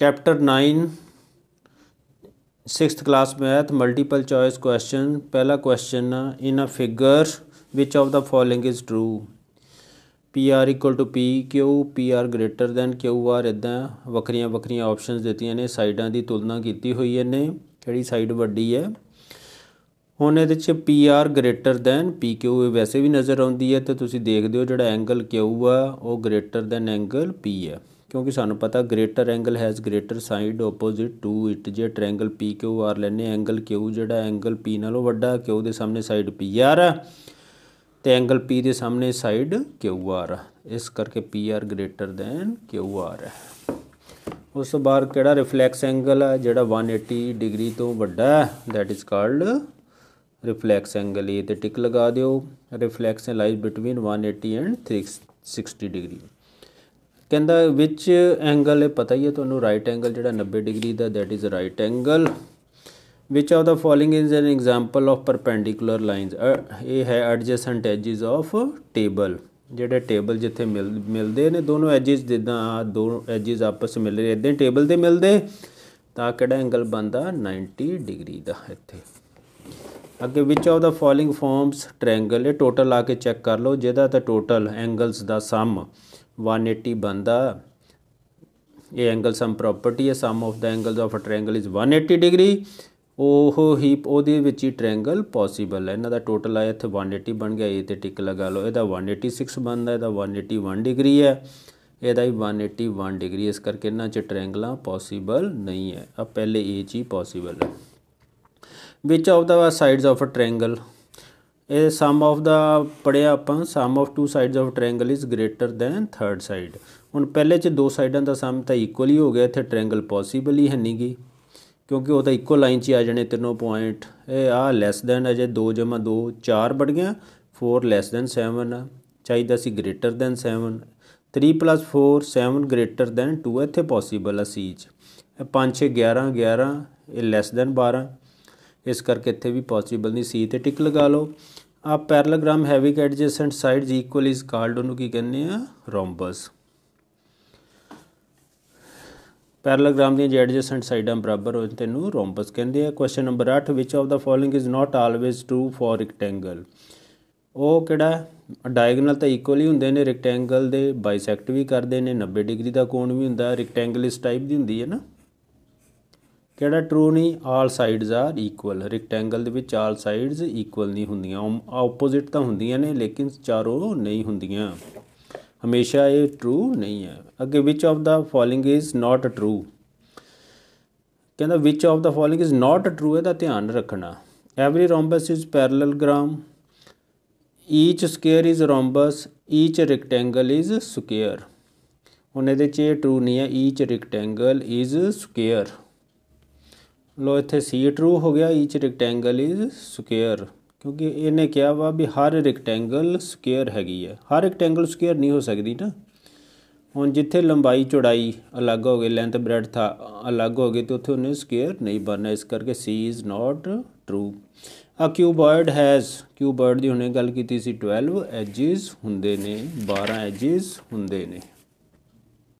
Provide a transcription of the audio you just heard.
chapter 9 6th class math multiple choice question ਪਹਿਲਾ question in a figure which of the following is true P R equal to P P R greater than Q R ਇਦਾਂ ਵੱਖਰੀਆਂ ਵੱਖਰੀਆਂ options ਦਿੱਤੀਆਂ ਨੇ ਸਾਈਡਾਂ ਦੀ ਤੁਲਨਾ ਕੀਤੀ ਹੋਈ ਹੈ ਨੇ ਕਿਹੜੀ ਸਾਈਡ ਵੱਡੀ ਹੈ ਹੁਣ ਇਹਦੇ ਚ P R greater than P ਵੈਸੇ ਵੀ ਨਜ਼ਰ ਆਉਂਦੀ ਹੈ ਤੇ ਤੁਸੀਂ ਦੇਖਦੇ ਹੋ ਜਿਹੜਾ ਐਂਗਲ Q ਆ ਉਹ ਗ੍ਰੇਟਰ ਦੈਨ ਐਂਗਲ ਪੀ ਹੈ ਕਿਉਂਕਿ ਸਾਨੂੰ ਪਤਾ greater angle has greater side opposite to it ਜੇ ਟ੍ਰਾਇੰਗਲ ਪੀ ਕਿਊ ਆਰ ਲੈਨੇ ਐਂਗਲ ਕਿਊ ਜਿਹੜਾ ਐਂਗਲ ਪੀ ਨਾਲੋਂ ਵੱਡਾ ਕਿਊ ਦੇ ਸਾਹਮਣੇ ਸਾਈਡ ਪੀ ਆਰ ਆ ਤੇ ਐਂਗਲ ਪੀ ਦੇ ਸਾਹਮਣੇ ਸਾਈਡ ਕਿਊ ਆਰ ਆ ਇਸ ਕਰਕੇ P R greater than Q R ਹੈ ਉਸ ਤੋਂ ਬਾਅਦ ਕਿਹੜਾ ਰਿਫਲੈਕਸ ਐਂਗਲ ਆ ਜਿਹੜਾ 180 ਡਿਗਰੀ ਤੋਂ ਵੱਡਾ ਹੈ that is called reflex angle ਇਹ ਤੇ ਟਿਕ ਲਗਾ ਦਿਓ reflex lies between 180 and 360 degree ਕਹਿੰਦਾ ਵਿੱਚ ਐਂਗਲ ਇਹ ਪਤਾ ਹੀ ਹੈ ਤੁਹਾਨੂੰ ਰਾਈਟ ਐਂਗਲ ਜਿਹੜਾ 90 ਡਿਗਰੀ ਦਾ that is right angle which of the following is an example of perpendicular lines ਇਹ ਹੈ ਐਡਜੈਸੈਂਟ ਐਜਿਸ ਆਫ ਟੇਬਲ ਜਿਹੜੇ ਟੇਬਲ ਜਿੱਥੇ ਮਿਲ ਮਿਲਦੇ ਨੇ ਦੋਨੋਂ ਐਜਿਸ ਜਿੱਦਾਂ ਆ ਦੋ ਐਜਿਸ ਆਪਸ ਮਿਲ ਰਹੇ ਇਦਾਂ ਟੇਬਲ ਤੇ ਮਿਲਦੇ ਤਾਂ ਕਿਹੜਾ ਐਂਗਲ ਬਣਦਾ 90 ਡਿਗਰੀ ਦਾ ਇੱਥੇ ਅੱਗੇ which of the following forms triangle ਇਹ ਟੋਟਲ ਆ ਕੇ ਚੈੱਕ ਕਰ ਲਓ ਜਿਹਦਾ ਤਾਂ ਟੋਟਲ ਐਂਗਲਸ ਦਾ ਸਮ 180 ਬਣਦਾ ਇਹ ਐਂਗਲ ਸਮ ਪ੍ਰੋਪਰਟੀ ਹੈ sum of the angles of a triangle is 180 degree ਉਹ ਹੀ ਉਹਦੇ ਵਿੱਚ ਹੀ ਟ੍ਰਾਇੰਗਲ ਪੋਸੀਬਲ ਹੈ ਇਹਨਾਂ ਦਾ ਟੋਟਲ ਆਇਆ ਇੱਥੇ 180 ਬਣ ਗਿਆ ਇਹ ਤੇ ਟਿਕ ਲਗਾ ਲਓ ਇਹਦਾ 186 ਬਣਦਾ ਇਹਦਾ 181 ਡਿਗਰੀ ਹੈ ਇਹਦਾ ਹੀ 181 ਡਿਗਰੀ ਇਸ ਕਰਕੇ ਇਹਨਾਂ 'ਚ ਟ੍ਰਾਇੰਗਲਾਂ ਪੋਸੀਬਲ ਨਹੀਂ ਹੈ ਆ ਪਹਿਲੇ ਇਹ ਚੀਜ਼ ਪੋਸੀਬਲ ਹੈ which of the sides of a triangle ਇਹ ਸਮ ਆਫ ਦਾ ਪੜਿਆ ਆਪਾਂ sum of two sides of triangle is greater than third side ਹੁਣ ਪਹਿਲੇ ਚ ਦੋ ਸਾਈਡਾਂ ਦਾ ਸਮ ਤਾਂ ਇਕੁਅਲ ਹੀ ਹੋ ਗਿਆ ਇੱਥੇ ਟ੍ਰਾਇੰਗਲ ਪੋਸੀਬਲ ਹੀ ਹੈਨੀਗੀ ਕਿਉਂਕਿ ਉਹ ਤਾਂ ਇਕੁਅਲ ਲਾਈਨ 'ਚ ਆ ਜਾਣੇ ਤਿੰਨੋਂ ਪੁਆਇੰਟ ਇਹ ਆ ਲੈਸ ਦੈਨ ਅਜੇ 2 ਜਮਾ 2 4 ਬੜ ਗਿਆ 4 ਲੈਸ ਦੈਨ 7 ਆ ਚਾਹੀਦਾ ਸੀ ਗ੍ਰੇਟਰ ਦੈਨ 7 3 4 7 ਗ੍ਰੇਟਰ ਦੈਨ 2 ਇੱਥੇ ਪੋਸੀਬਲ ਆ ਸੀ 'ਚ 5 6 11 11 ਇਹ ਲੈਸ ਦੈਨ 12 ਇਸ ਕਰਕੇ ਇੱਥੇ ਵੀ ਪੋਸੀਬਲ ਨਹੀਂ ਸੀ ਤੇ ਟਿਕ ਲਗਾ ਲਓ ਆ ਪੈਰਲਗ੍ਰਾਮ ਹੈਵੀ adjacent sides equal is called ਉਹਨੂੰ ਕੀ ਕਹਿੰਦੇ ਆ ਰੋਮਬਸ ਪੈਰਲਗ੍ਰਾਮ ਦੀਆਂ ਐਡਜੈਸੈਂਟ ਸਾਈਡਾਂ ਬਰਾਬਰ ਹੋਣ ਤੇ ਨੂੰ ਰੋਮਬਸ ਕਹਿੰਦੇ ਆ question number 8 which of the following is not always true for rectangle ਉਹ ਕਿਹੜਾ ਡਾਇਗਨਲ ਤਾਂ ਇਕੁਅਲ ਹੀ ਹੁੰਦੇ ਨੇ ਰੈਕਟੈਂਗਲ ਦੇ ਬਾਈਸੈਕਟ ਵੀ ਕਰਦੇ ਨੇ 90 ਡਿਗਰੀ ਦਾ ਕੋਣ ਵੀ ਹੁੰਦਾ ਰੈਕਟੈਂਗਲ ਇਸ ਟਾਈਪ ਦੀ ਹੁੰਦੀ ਹੈ ਨਾ ਕਿਹੜਾ ਟਰੂ ਨਹੀਂ all sides are equal rectangle ਦੇ ਵਿੱਚ ਆਲ ਸਾਈਡਸ ਇਕੁਅਲ ਨਹੀਂ ਹੁੰਦੀਆਂ ਆਪੋਜ਼ਿਟ ਤਾਂ ਹੁੰਦੀਆਂ ਨੇ ਲੇਕਿਨ ਚਾਰੋਂ ਨਹੀਂ ਹੁੰਦੀਆਂ ਹਮੇਸ਼ਾ ਇਹ ਟਰੂ ਨਹੀਂ ਹੈ ਅੱਗੇ which of the following is not true ਕਹਿੰਦਾ which of the following is not true ਇਹਦਾ ਧਿਆਨ ਰੱਖਣਾ every rhombus is parallelogram each square is rhombus each rectangle is square ਹੁਣ ਇਹਦੇ ਚ ਇਹ ਟਰੂ ਨਹੀਂ ਹੈ ਈਚ ਰੈਕਟੈਂਗਲ ਇਜ਼ ਸਕੁਅਰ ਲੋ ਇੱਥੇ ਸੀ ਟਰੂ ਹੋ ਗਿਆ ਈਚ ਰੈਕਟੈਂਗਲ ਇਜ਼ ਸਕੁਅਰ ਕਿਉਂਕਿ ਇਹਨੇ ਕਿਹਾ ਵਾ ਵੀ ਹਰ ਰੈਕਟੈਂਗਲ ਸਕੁਅਰ ਹੈਗੀ ਹੈ ਹਰ ਰੈਕਟੈਂਗਲ ਸਕੁਅਰ ਨਹੀਂ ਹੋ ਸਕਦੀ ਨਾ ਹੁਣ ਜਿੱਥੇ ਲੰਬਾਈ ਚੌੜਾਈ ਅਲੱਗ ਹੋ ਗਈ ਲੈਂਥ ਬ੍ਰੈਡਥ ਅਲੱਗ ਹੋ ਗਈ ਤੇ ਉੱਥੇ ਉਹਨੇ ਸਕੁਅਰ ਨਹੀਂ ਬਣਨਾ ਇਸ ਕਰਕੇ C is not true a cuboid has cuboid ਦੀ ਹੁਣੇ ਗੱਲ ਕੀਤੀ ਸੀ 12 ਐਜਸ ਹੁੰਦੇ ਨੇ 12 ਐਜਸ ਹੁੰਦੇ ਨੇ